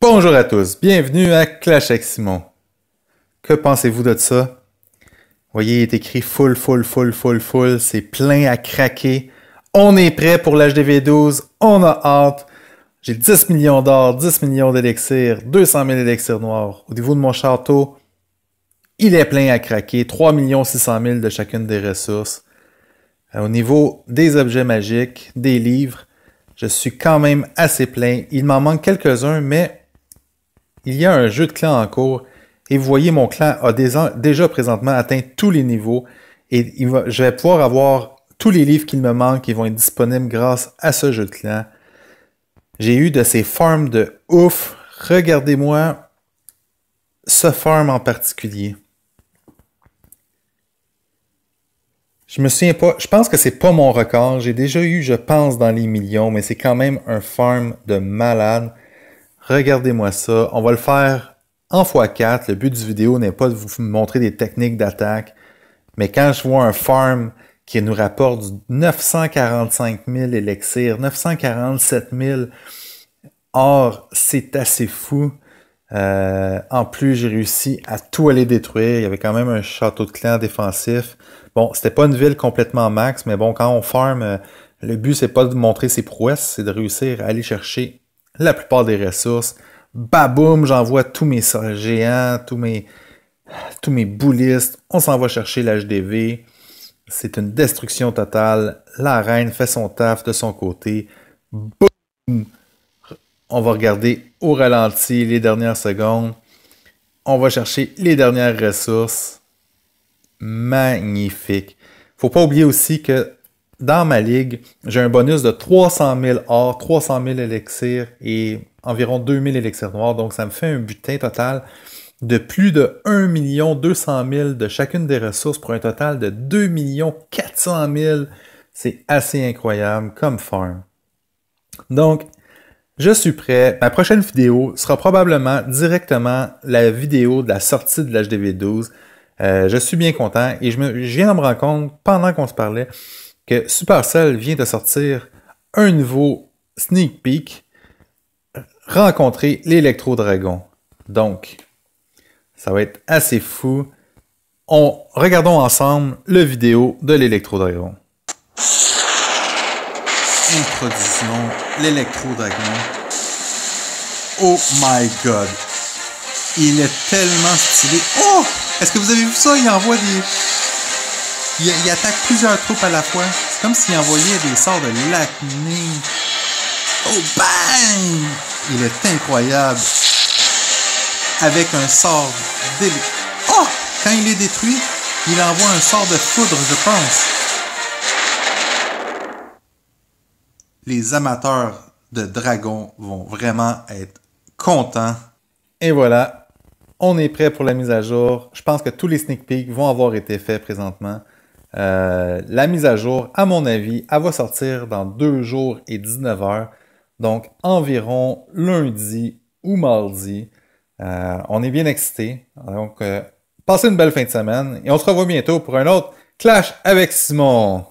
Bonjour à tous, bienvenue à Clash avec Simon. Que pensez-vous de ça? Voyez, il est écrit full, full, full, full, full. C'est plein à craquer. On est prêt pour l'HDV12. On a hâte. J'ai 10 millions d'or, 10 millions d'élixirs, 200 000 élixirs noirs. Au niveau de mon château, il est plein à craquer, 3 600 000 de chacune des ressources. Euh, au niveau des objets magiques, des livres, je suis quand même assez plein. Il m'en manque quelques-uns, mais il y a un jeu de clan en cours. Et vous voyez, mon clan a déjà présentement atteint tous les niveaux. Et je vais pouvoir avoir tous les livres qu'il me manque qui vont être disponibles grâce à ce jeu de clan. J'ai eu de ces farms de ouf. Regardez-moi ce farm en particulier. Je me souviens pas, je pense que c'est pas mon record. J'ai déjà eu, je pense, dans les millions, mais c'est quand même un farm de malade. Regardez-moi ça. On va le faire en x4. Le but du vidéo n'est pas de vous montrer des techniques d'attaque. Mais quand je vois un farm qui nous rapporte 945 000 élixirs, 947 000, or, c'est assez fou. Euh, en plus, j'ai réussi à tout aller détruire. Il y avait quand même un château de clan défensif. Bon, c'était pas une ville complètement max, mais bon, quand on farm, euh, le but c'est pas de montrer ses prouesses, c'est de réussir à aller chercher la plupart des ressources. Baboum, j'envoie tous mes géants, tous mes, tous mes boulistes. On s'en va chercher l'HDV. C'est une destruction totale. La reine fait son taf de son côté. Boum! On va regarder au ralenti les dernières secondes. On va chercher les dernières ressources. Magnifique. Faut pas oublier aussi que dans ma ligue, j'ai un bonus de 300 000 or, 300 000 élixirs et environ 2 000 élixirs noirs. Donc, ça me fait un butin total de plus de 1 200 000 de chacune des ressources pour un total de 2 400 000. C'est assez incroyable comme farm. Donc, je suis prêt. Ma prochaine vidéo sera probablement directement la vidéo de la sortie de l'HDV12. Euh, je suis bien content et je, viens de me rendre compte pendant qu'on se parlait que Supercell vient de sortir un nouveau sneak peek rencontrer l'électro-dragon. Donc, ça va être assez fou. On, regardons ensemble le vidéo de l'électro-dragon introduction, l'électro-dragon. Oh my god! Il est tellement stylé. Oh! Est-ce que vous avez vu ça? Il envoie des. Il, attaque plusieurs troupes à la fois. C'est comme s'il envoyait des sorts de l'acné. Oh bang! Il est incroyable. Avec un sort d'élite. Oh! Quand il est détruit, il envoie un sort de foudre, je pense. les amateurs de dragons vont vraiment être contents. Et voilà, on est prêt pour la mise à jour. Je pense que tous les sneak peeks vont avoir été faits présentement. Euh, la mise à jour, à mon avis, elle va sortir dans 2 jours et 19 heures. Donc environ lundi ou mardi. Euh, on est bien excités. Donc euh, passez une belle fin de semaine et on se revoit bientôt pour un autre Clash avec Simon.